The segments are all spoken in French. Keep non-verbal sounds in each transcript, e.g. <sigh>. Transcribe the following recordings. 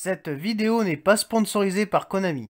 Cette vidéo n'est pas sponsorisée par Konami.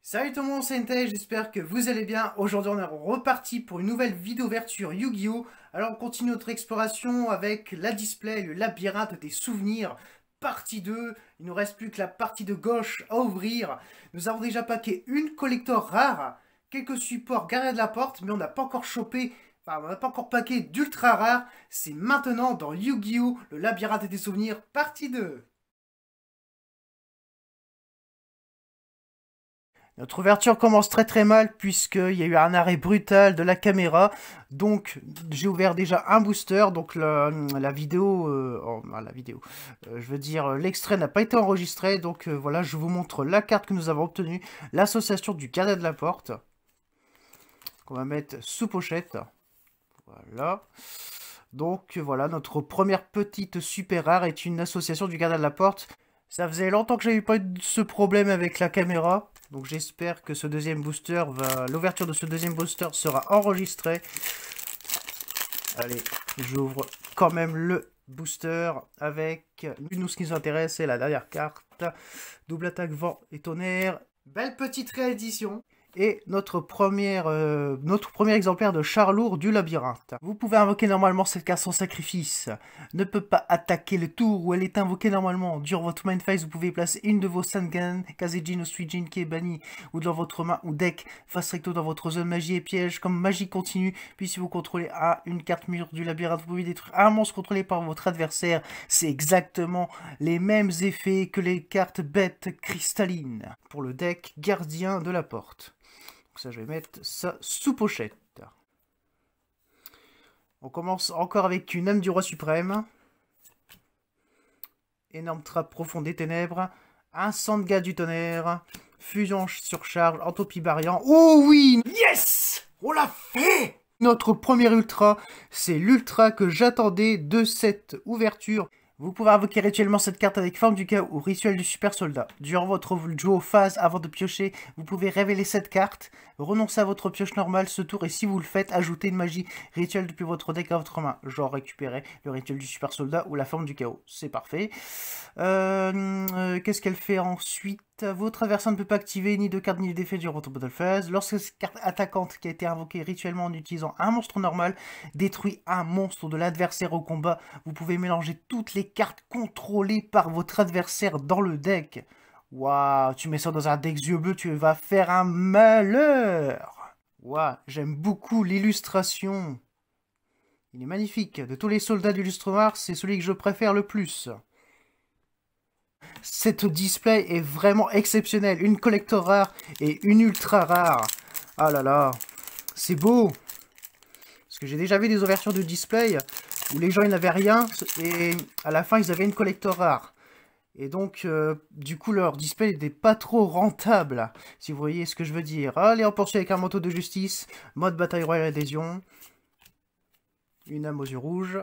Salut tout le monde, c'est Intel, j'espère que vous allez bien. Aujourd'hui on est reparti pour une nouvelle vidéo ouverture Yu-Gi-Oh! Alors on continue notre exploration avec la display, le labyrinthe des souvenirs partie 2. Il nous reste plus que la partie de gauche à ouvrir. Nous avons déjà paqué une collector rare, quelques supports garés de la porte, mais on n'a pas encore chopé, enfin, on n'a pas encore paqué d'ultra rare. C'est maintenant dans Yu-Gi-Oh! Le labyrinthe des souvenirs, partie 2. Notre ouverture commence très très mal puisqu'il y a eu un arrêt brutal de la caméra. Donc j'ai ouvert déjà un booster, donc la, vidéo, la vidéo, euh, euh, je veux dire l'extrait n'a pas été enregistré. Donc euh, voilà, je vous montre la carte que nous avons obtenue, l'association du gardien de la porte. Qu'on va mettre sous pochette. Voilà. Donc voilà, notre première petite super rare est une association du gardien de la porte. Ça faisait longtemps que j'avais pas eu ce problème avec la caméra. Donc j'espère que ce deuxième booster va... L'ouverture de ce deuxième booster sera enregistrée. Allez, j'ouvre quand même le booster avec nous ce qui nous intéresse, c'est la dernière carte. Double attaque, vent et tonnerre. Belle petite réédition et euh, notre, premier exemplaire de char lourd du labyrinthe. Vous pouvez invoquer normalement cette carte sans sacrifice, ne peut pas attaquer le tour où elle est invoquée normalement. Durant votre main phase, vous pouvez placer une de vos Sangan, Kazejin ou Suijin qui est banni, ou dans votre main ou deck, face recto dans votre zone magie et piège, comme magie continue, puis si vous contrôlez à une carte mur du labyrinthe, vous pouvez détruire un monstre contrôlé par votre adversaire. C'est exactement les mêmes effets que les cartes bêtes cristallines pour le deck gardien de la porte ça, je vais mettre ça sous pochette. On commence encore avec une âme du roi suprême. Énorme trappe profonde des ténèbres. Un sang de du tonnerre. Fusion surcharge, entropie variant. Oh oui Yes On l'a fait Notre premier ultra, c'est l'ultra que j'attendais de cette ouverture. Vous pouvez invoquer rituellement cette carte avec forme du chaos ou rituel du super soldat. Durant votre duo phase, avant de piocher, vous pouvez révéler cette carte, renoncer à votre pioche normale ce tour et si vous le faites, ajouter une magie rituelle depuis votre deck à votre main. Genre récupérer le rituel du super soldat ou la forme du chaos. C'est parfait. Euh, euh, qu'est-ce qu'elle fait ensuite euh, votre adversaire ne peut pas activer ni de carte ni d'effet durant votre battle phase. Lorsque cette carte attaquante qui a été invoquée rituellement en utilisant un monstre normal détruit un monstre de l'adversaire au combat, vous pouvez mélanger toutes les cartes contrôlées par votre adversaire dans le deck. Waouh, tu mets ça dans un deck yeux bleus, tu vas faire un malheur. Waouh, j'aime beaucoup l'illustration. Il est magnifique. De tous les soldats d'illustre c'est celui que je préfère le plus. Cette display est vraiment exceptionnelle. Une collector rare et une ultra rare. Ah là là, c'est beau. Parce que j'ai déjà vu des ouvertures de display où les gens n'avaient rien et à la fin ils avaient une collector rare. Et donc, euh, du coup, leur display n'était pas trop rentable, si vous voyez ce que je veux dire. Allez, on poursuit avec un manteau de justice, mode bataille royale adhésion, une âme aux yeux rouges,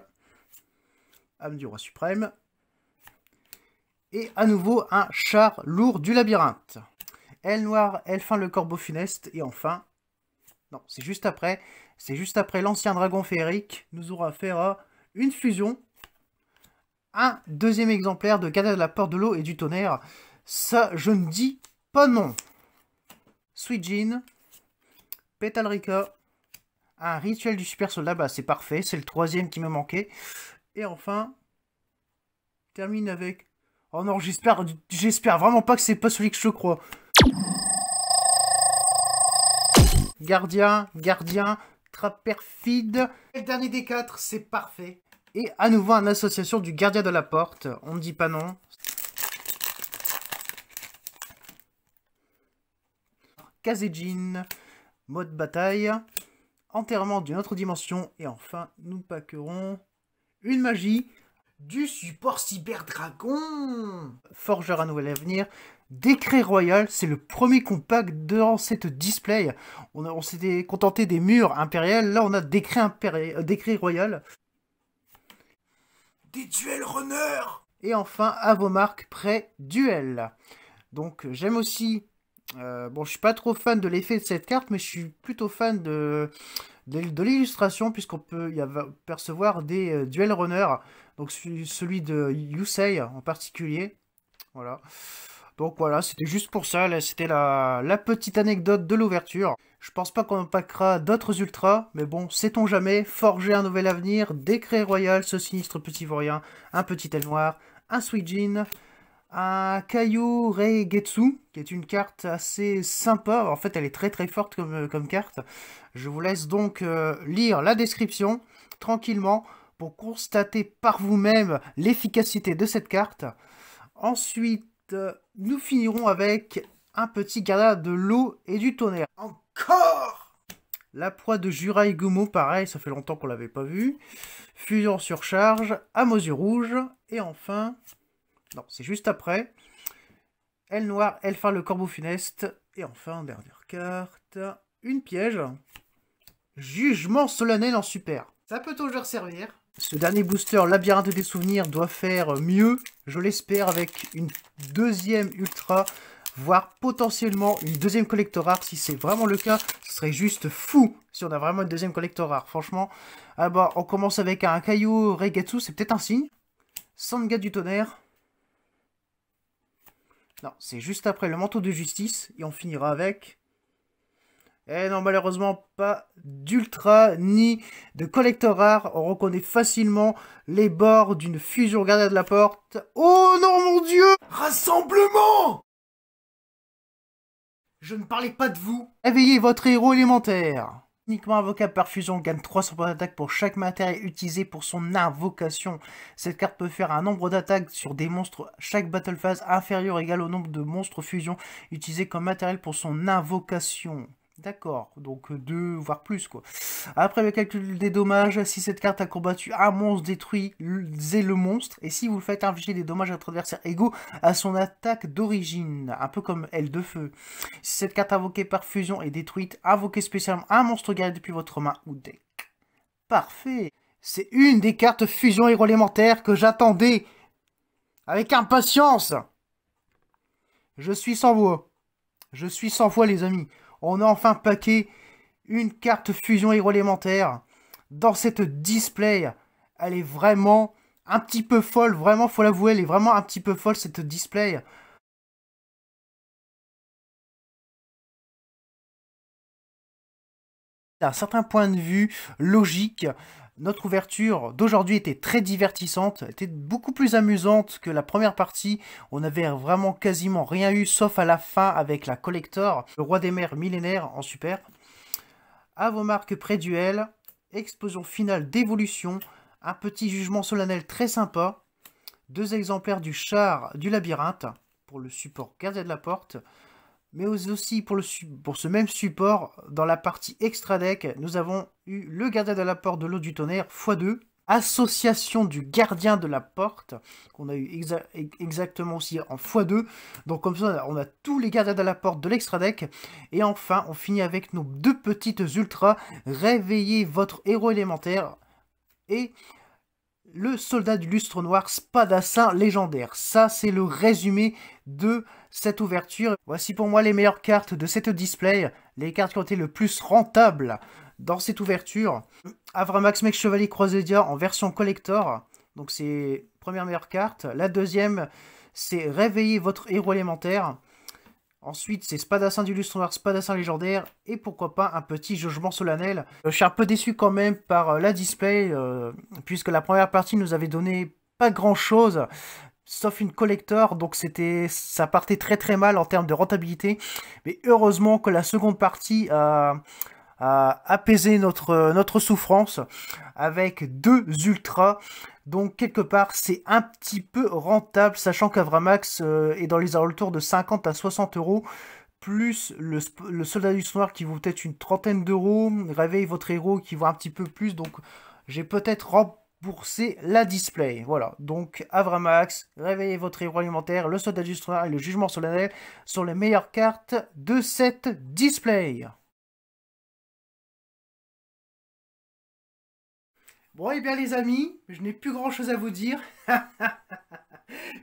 âme du roi suprême, et à nouveau un char lourd du labyrinthe. Elle noire, elle fin le corbeau funeste, et enfin... Non, c'est juste après. C'est juste après l'ancien dragon féerique nous aura affaire euh, à une fusion. Un deuxième exemplaire de cadet de la porte de l'eau et du tonnerre. Ça, je ne dis pas non. Sweet Jean, Petalrica, un rituel du super soldat, bah c'est parfait, c'est le troisième qui me manquait. Et enfin, termine avec Oh non, j'espère, j'espère vraiment pas que c'est pas celui que je crois. Gardien, gardien, trappe perfide. le dernier des quatre, c'est parfait. Et à nouveau, une association du gardien de la porte. On ne dit pas non. Kazejin, mode bataille, enterrement d'une autre dimension. Et enfin, nous paquerons une magie du support dragon! Forgeur à nouvel avenir. Décret Royal, c'est le premier compact dans cette display. On, on s'était contenté des murs impériels, là on a Décret, euh, Décret Royal. Des duels runners Et enfin, à vos marques, prêt duel. Donc j'aime aussi euh, bon, je suis pas trop fan de l'effet de cette carte, mais je suis plutôt fan de, l'illustration, puisqu'on peut y apercevoir des euh, duel runners, donc celui de Yusei en particulier. Voilà. Donc voilà, c'était juste pour ça, c'était la, petite anecdote de l'ouverture. Je pense pas qu'on packera d'autres ultras, mais bon, sait-on jamais, forger un nouvel avenir, décret royal, ce sinistre petit vaurien, un petit aile noir, un sweet jean, un Rei Getsu, qui est une carte assez sympa. En fait, elle est très très forte comme, euh, carte. Je vous laisse donc euh, lire la description tranquillement pour constater par vous-même l'efficacité de cette carte. Ensuite, euh, nous finirons avec un petit gardien de l'eau et du tonnerre. Encore La proie de Jurai Gumo, pareil, ça fait longtemps qu'on l'avait pas vu. Fusion surcharge, à mesure rouge, et enfin non, c'est juste après. Elle noire, elle fin, le corbeau funeste. Et enfin, dernière carte, une piège. Jugement solennel en super. Ça peut toujours servir. Ce dernier booster, Labyrinthe des souvenirs, doit faire mieux, je l'espère, avec une deuxième ultra, voire potentiellement une deuxième collector rare. Si c'est vraiment le cas, ce serait juste fou si on a vraiment une deuxième collector rare. Franchement, ah bah, on commence avec un Caillou regatsu. c'est peut-être un signe. Sanga du tonnerre, non, c'est juste après le manteau de justice et on finira avec. Eh non, malheureusement, pas d'ultra ni de collector rare. On reconnaît facilement les bords d'une fusion gardée de la porte. Oh non, mon dieu Rassemblement Je ne parlais pas de vous. Éveillez votre héros élémentaire. Uniquement invocable par fusion gagne 300 points d'attaque pour chaque matériel utilisé pour son invocation. Cette carte peut faire un nombre d'attaques sur des monstres chaque battle phase inférieur égal au nombre de monstres fusion utilisés comme matériel pour son invocation. D'accord, donc euh, deux, voire plus quoi. Après le calcul des dommages, si cette carte a combattu un monstre, détruit, détruisez le monstre. Et si vous le faites infliger des dommages à votre adversaire égaux à son attaque d'origine, un peu comme elle de feu. Si cette carte invoquée par fusion est détruite, invoquez spécialement un monstre gardé depuis votre main ou deck. Parfait C'est une des cartes fusion héros élémentaire que j'attendais avec impatience Je suis sans voix. Je suis sans voix les amis on a enfin paqué une carte fusion élémentaire dans cette display. Elle est vraiment un petit peu folle, vraiment, faut l'avouer, elle est vraiment un petit peu folle cette display. D'un certain point de vue logique, notre ouverture d'aujourd'hui était très divertissante, était beaucoup plus amusante que la première partie. On n'avait vraiment quasiment rien eu, sauf à la fin avec la Collector, le roi des mers millénaire en super. À vos marques pré-duel, explosion finale d'évolution, un petit jugement solennel très sympa, deux exemplaires du char du labyrinthe pour le support gardien de la porte, mais aussi pour, ce même support, dans la partie extra deck, nous avons eu le gardien de la porte de l'eau du tonnerre x2, association du gardien de la porte, qu'on a eu exactement aussi en x2. Donc comme ça, on a tous les gardiens de la porte de l'extra deck. Et enfin, on finit avec nos deux petites ultras, réveillez votre héros élémentaire et le soldat du lustre noir spadassin légendaire. Ça, c'est le résumé de cette ouverture. Voici pour moi les meilleures cartes de cette display, les cartes qui ont été le plus rentables dans cette ouverture. Avramax Mec Chevalier Dia en version collector. Donc c'est première meilleure carte. La deuxième, c'est Réveiller votre héros élémentaire. Ensuite, c'est Spadassin du Lustrum Spadassin Légendaire, et pourquoi pas un petit jugement solennel. Euh, je suis un peu déçu quand même par euh, la display, euh, puisque la première partie nous avait donné pas grand chose, sauf une collector, donc c'était ça partait très très mal en termes de rentabilité. Mais heureusement que la seconde partie a, apaiser notre, notre souffrance avec deux ultras. Donc quelque part c'est un petit peu rentable sachant qu'Avramax euh, est dans les alentours de 50 à 60 euros plus le, soldat du soir qui vaut peut-être une trentaine d'euros, réveille votre héros qui vaut un petit peu plus donc j'ai peut-être remboursé la display. Voilà, donc Avramax, réveillez votre héros alimentaire, le soldat du soir et le jugement solennel sont les meilleures cartes de cette display. Bon, et eh bien les amis, je n'ai plus grand-chose à vous dire, <laughs>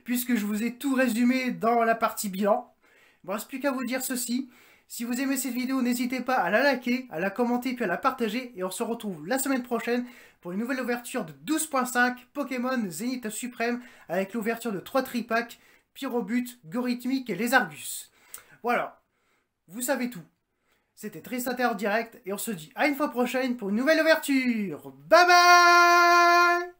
puisque je vous ai tout résumé dans la partie bilan. Il ne reste plus qu'à vous dire ceci. Si vous aimez cette vidéo, n'hésitez pas à la liker, à la commenter, puis à la partager. Et on se retrouve la semaine prochaine pour une nouvelle ouverture de 12.5 Pokémon Zénith Suprême avec l'ouverture de 3 tripacks, Pyrobut, Gorythmique et les Argus. Voilà, vous savez tout. C'était Tristater Direct et on se dit à une fois prochaine pour une nouvelle ouverture. Bye bye